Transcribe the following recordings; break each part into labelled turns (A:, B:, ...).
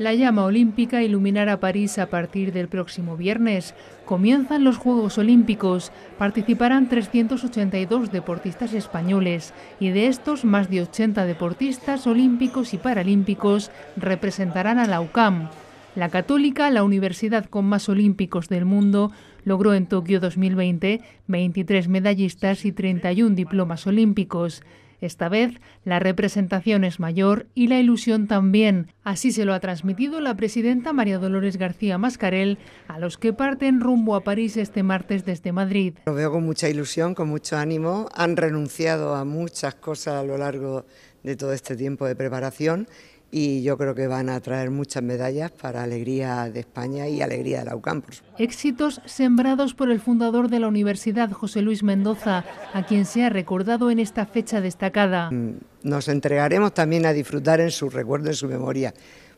A: La llama olímpica iluminará París a partir del próximo viernes. Comienzan los Juegos Olímpicos. Participarán 382 deportistas españoles y de estos más de 80 deportistas olímpicos y paralímpicos representarán a la UCAM. La católica, la universidad con más olímpicos del mundo, logró en Tokio 2020 23 medallistas y 31 diplomas olímpicos. Esta vez la representación es mayor y la ilusión también. Así se lo ha transmitido la presidenta María Dolores García Mascarel a los que parten
B: rumbo a París este martes desde Madrid. Lo veo con mucha ilusión, con mucho ánimo. Han renunciado a muchas cosas a lo largo de todo este tiempo de preparación y yo creo que van a traer muchas medallas para alegría de España y alegría de la UCAMPUS". Éxitos
A: sembrados por el fundador de la universidad, José Luis Mendoza, a quien se ha recordado en esta fecha destacada.
B: Mm, nos entregaremos también a disfrutar en su recuerdo, en su memoria,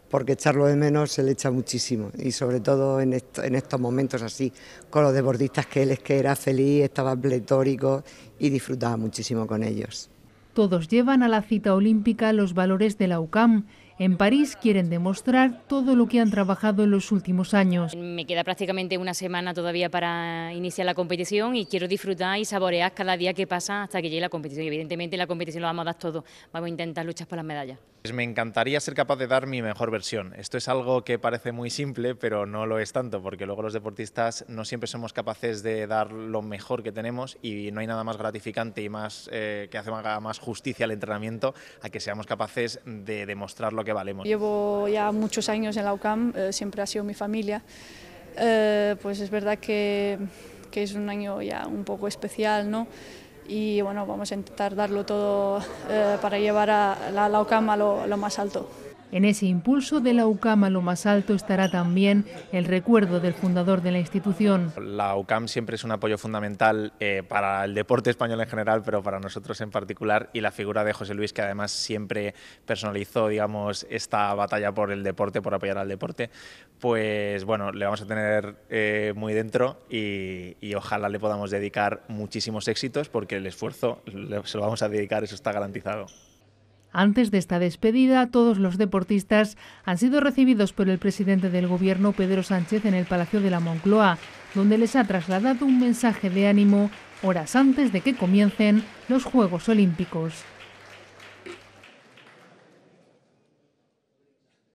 B: porque echarlo de menos se le echa muchísimo y sobre todo en, en estos momentos así, con los deportistas que él es que era feliz, estaba pletórico y disfrutaba muchísimo con ellos.
A: Todos llevan a la cita olímpica los valores de la UCAM en París quieren demostrar todo lo que han trabajado en los últimos años.
B: Me queda prácticamente una semana todavía para iniciar la competición y quiero disfrutar y saborear cada día que pasa hasta que llegue la competición. Y evidentemente la competición lo vamos a dar todo, vamos a intentar luchar por las medallas.
C: Pues me encantaría ser capaz de dar mi mejor versión. Esto es algo que parece muy simple, pero no lo es tanto, porque luego los deportistas no siempre somos capaces de dar lo mejor que tenemos y no hay nada más gratificante y más eh, que hace más justicia al entrenamiento a que seamos capaces de demostrar lo que
A: Llevo ya muchos años en la UCAM, eh, siempre ha sido mi familia, eh, pues es verdad que, que, es un año ya un poco especial, ¿no? Y bueno, vamos a intentar darlo todo eh, para llevar a la, la UCAM a lo más alto. En ese impulso de la UCAM a lo más alto estará también el recuerdo del fundador de la institución.
C: La UCAM siempre es un apoyo fundamental eh, para el deporte español en general, pero para nosotros en particular y la figura de José Luis, que además siempre personalizó, digamos, esta batalla por el deporte, por apoyar al deporte, pues bueno, le vamos a tener eh, muy dentro y, y, ojalá le podamos dedicar muchísimos éxitos porque el esfuerzo se lo vamos a dedicar, eso está garantizado.
A: Antes de esta despedida, todos los deportistas han sido recibidos por el presidente del Gobierno, Pedro Sánchez, en el Palacio de la Moncloa, donde les ha trasladado un mensaje de ánimo horas antes de que comiencen los
B: Juegos Olímpicos.